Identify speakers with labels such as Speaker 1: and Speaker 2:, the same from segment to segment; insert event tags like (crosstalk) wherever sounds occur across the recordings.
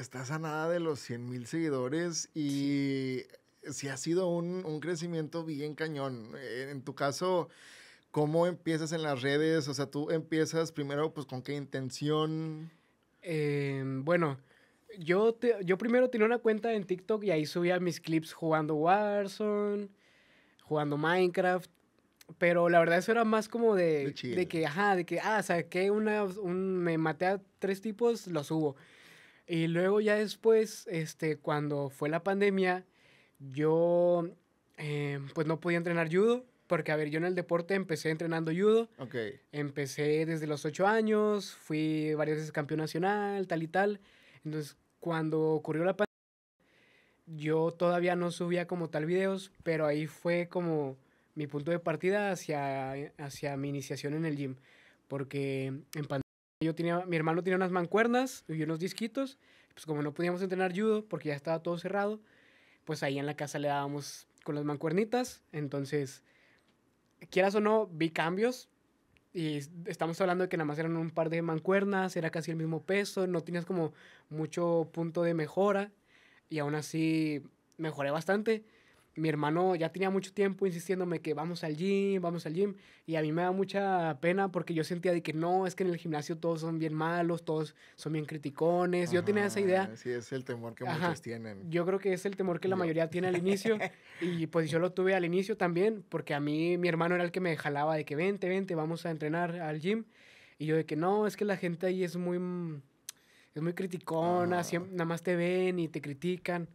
Speaker 1: estás a nada de los 100 mil seguidores y si ha sido un, crecimiento bien cañón. Eh, en tu caso, ¿cómo empiezas en las redes? O sea,
Speaker 2: tú empiezas primero, pues, ¿con qué intención? Em, bueno, yo, te, yo primero tenía una cuenta en TikTok y ahí subía mis clips jugando Warzone, jugando Minecraft. Pero la verdad eso era más como de, de, que, ajá, de que, ah, saqué una, un, me maté a tres tipos, lo subo. Y luego ya después, este, cuando fue la pandemia, yo eh, pues no podía entrenar judo, porque a ver, yo en el deporte empecé entrenando judo. Ok. Empecé desde los ocho años, fui varias veces campeón nacional, tal y tal. Entonces, cuando ocurrió la pandemia, yo todavía no subía como tal videos, pero ahí fue como mi punto de partida hacia, hacia mi iniciación en el gym, porque en pandemia tenía, mi hermano tenía unas mancuernas y unos disquitos. Pues como no podíamos entrenar judo porque ya estaba todo cerrado, pues ahí en la casa le dábamos con las mancuernitas. Entonces, quieras o no, vi cambios. Y estamos hablando de que nada más eran un par de mancuernas, era casi el mismo peso, no tenías como mucho punto de mejora. Y aún así mejoré bastante mi hermano ya tenía mucho tiempo insistiéndome que vamos al gym, vamos al gym, y a mí me da mucha pena porque yo sentía de que no, es que en el gimnasio todos son bien malos, todos son bien criticones, yo tenía esa idea.
Speaker 1: Sí, es el temor que muchos tienen.
Speaker 2: Yo creo que es el temor que la mayoría tiene al inicio, (laughs) y pues yo lo tuve al inicio también, porque a mí mi hermano era el que me jalaba de que vente, vente, vamos a entrenar al gym, y yo de que no, es que la gente ahí es muy, mm, es muy criticona, siempre, nada más te ven y te critican.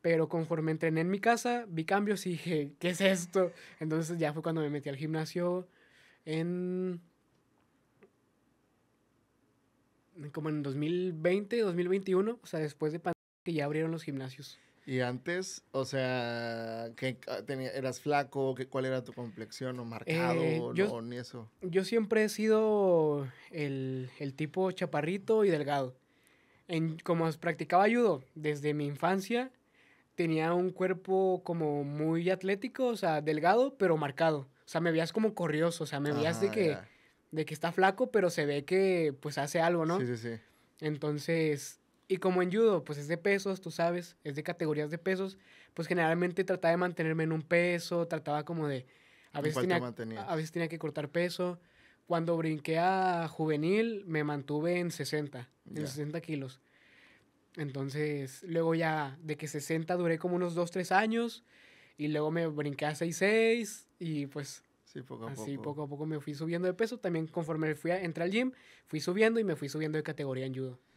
Speaker 2: Pero conforme entrené en mi casa, vi cambios y dije, ¿qué es esto? Entonces ya fue cuando me metí al gimnasio en... Como en 2020, 2021, o sea, después de pandemia que ya abrieron los gimnasios.
Speaker 1: Y antes, o sea, que ah, eras flaco, qué ¿cuál era tu complexión o marcado eh, ¿O no, ni eso?
Speaker 2: Yo siempre he sido el, el tipo chaparrito y delgado. En, como practicaba judo desde mi infancia, tenía un cuerpo como muy atlético, o sea, delgado, pero marcado. O sea, me veías como corrioso, o sea, me veías de que de que está flaco, pero se ve que pues hace algo, ¿no? Sí, sí, sí. Entonces, y como en judo, pues es de pesos, tú sabes, es de categorías de pesos, pues generalmente trataba de mantenerme en un peso, trataba como de a veces tenía, a veces tenía que cortar peso. Cuando brinqué a juvenil, me mantuve en 60, en 60 kilos. Entonces, luego ya de que 60 duré como unos 2, 3 años y luego me brinqué a 6, 6 y pues sí, poco a así poco. a poco me fui subiendo de peso. También conforme fui a, entré al gym, fui subiendo y me fui subiendo de categoría en judo.